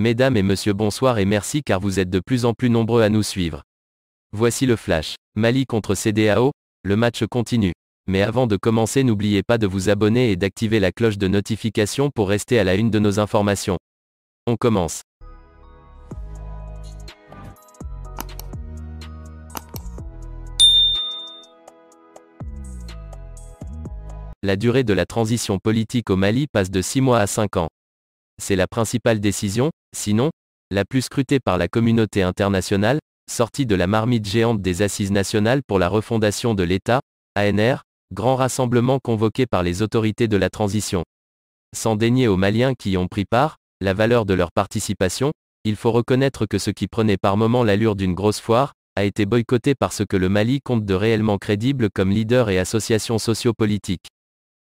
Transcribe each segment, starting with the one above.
Mesdames et messieurs, bonsoir et merci car vous êtes de plus en plus nombreux à nous suivre. Voici le flash. Mali contre CDAO, le match continue. Mais avant de commencer, n'oubliez pas de vous abonner et d'activer la cloche de notification pour rester à la une de nos informations. On commence. La durée de la transition politique au Mali passe de 6 mois à 5 ans. C'est la principale décision, sinon, la plus scrutée par la communauté internationale, sortie de la marmite géante des Assises nationales pour la refondation de l'État, ANR, grand rassemblement convoqué par les autorités de la transition. Sans dénier aux Maliens qui y ont pris part, la valeur de leur participation, il faut reconnaître que ce qui prenait par moments l'allure d'une grosse foire, a été boycotté par ce que le Mali compte de réellement crédible comme leader et association sociopolitique.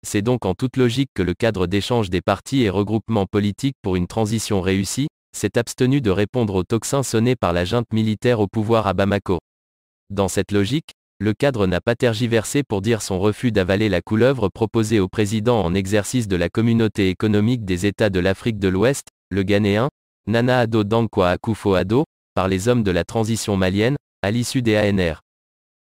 C'est donc en toute logique que le cadre d'échange des partis et regroupements politiques pour une transition réussie, s'est abstenu de répondre aux toxins sonnés par la junte militaire au pouvoir à Bamako. Dans cette logique, le cadre n'a pas tergiversé pour dire son refus d'avaler la couleuvre proposée au président en exercice de la communauté économique des États de l'Afrique de l'Ouest, le Ghanéen, Nana Ado Dankwa Akufo Ado, par les hommes de la transition malienne, à l'issue des ANR.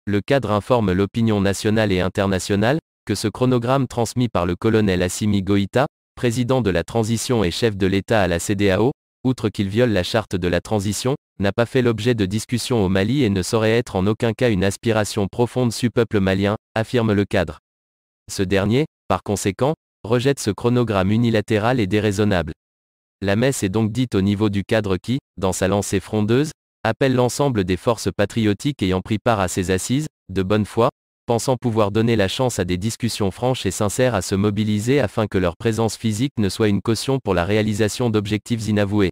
Le cadre informe l'opinion nationale et internationale, que ce chronogramme transmis par le colonel Assimi Goïta, président de la transition et chef de l'État à la CDAO, outre qu'il viole la charte de la transition, n'a pas fait l'objet de discussions au Mali et ne saurait être en aucun cas une aspiration profonde du peuple malien, affirme le cadre. Ce dernier, par conséquent, rejette ce chronogramme unilatéral et déraisonnable. La messe est donc dite au niveau du cadre qui, dans sa lancée frondeuse, appelle l'ensemble des forces patriotiques ayant pris part à ces assises, de bonne foi, pensant pouvoir donner la chance à des discussions franches et sincères à se mobiliser afin que leur présence physique ne soit une caution pour la réalisation d'objectifs inavoués.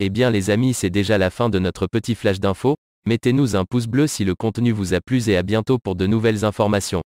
Eh bien les amis c'est déjà la fin de notre petit flash d'infos. mettez-nous un pouce bleu si le contenu vous a plu et à bientôt pour de nouvelles informations.